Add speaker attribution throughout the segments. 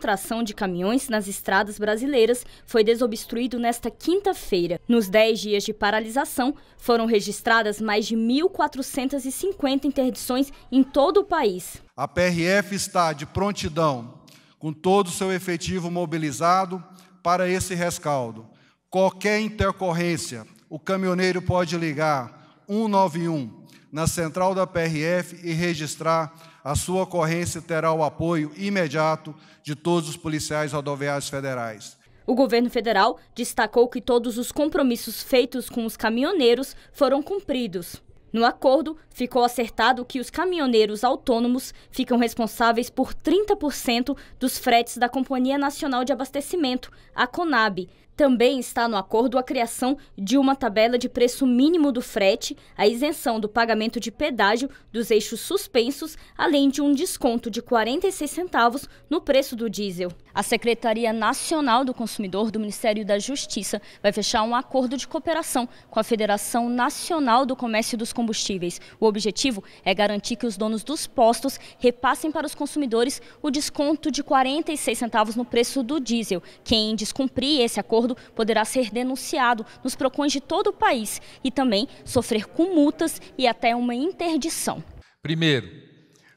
Speaker 1: tração de caminhões nas estradas brasileiras foi desobstruído nesta quinta-feira. Nos 10 dias de paralisação, foram registradas mais de 1.450 interdições em todo o país.
Speaker 2: A PRF está de prontidão, com todo o seu efetivo mobilizado para esse rescaldo. Qualquer intercorrência, o caminhoneiro pode ligar 191 na central da PRF e registrar, a sua ocorrência terá o apoio imediato de todos os policiais rodoviários federais.
Speaker 1: O governo federal destacou que todos os compromissos feitos com os caminhoneiros foram cumpridos. No acordo, ficou acertado que os caminhoneiros autônomos ficam responsáveis por 30% dos fretes da Companhia Nacional de Abastecimento, a CONAB, também está no acordo a criação de uma tabela de preço mínimo do frete, a isenção do pagamento de pedágio dos eixos suspensos, além de um desconto de 46 centavos no preço do diesel. A Secretaria Nacional do Consumidor do Ministério da Justiça vai fechar um acordo de cooperação com a Federação Nacional do Comércio dos Combustíveis. O objetivo é garantir que os donos dos postos repassem para os consumidores o desconto de 46 centavos no preço do diesel. Quem descumprir esse acordo poderá ser denunciado nos PROCONs de todo o país e também sofrer com multas e até uma interdição.
Speaker 3: Primeiro,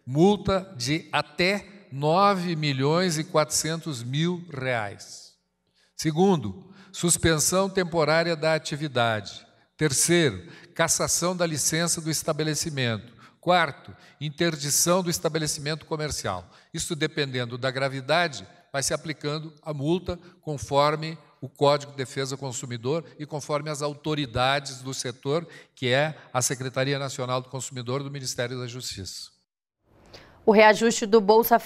Speaker 3: multa de até 9 milhões e 400 mil reais. Segundo, suspensão temporária da atividade. Terceiro, cassação da licença do estabelecimento. Quarto, interdição do estabelecimento comercial. Isso dependendo da gravidade, vai se aplicando a multa conforme o Código de Defesa do Consumidor e conforme as autoridades do setor, que é a Secretaria Nacional do Consumidor do Ministério da Justiça.
Speaker 1: O reajuste do Bolsa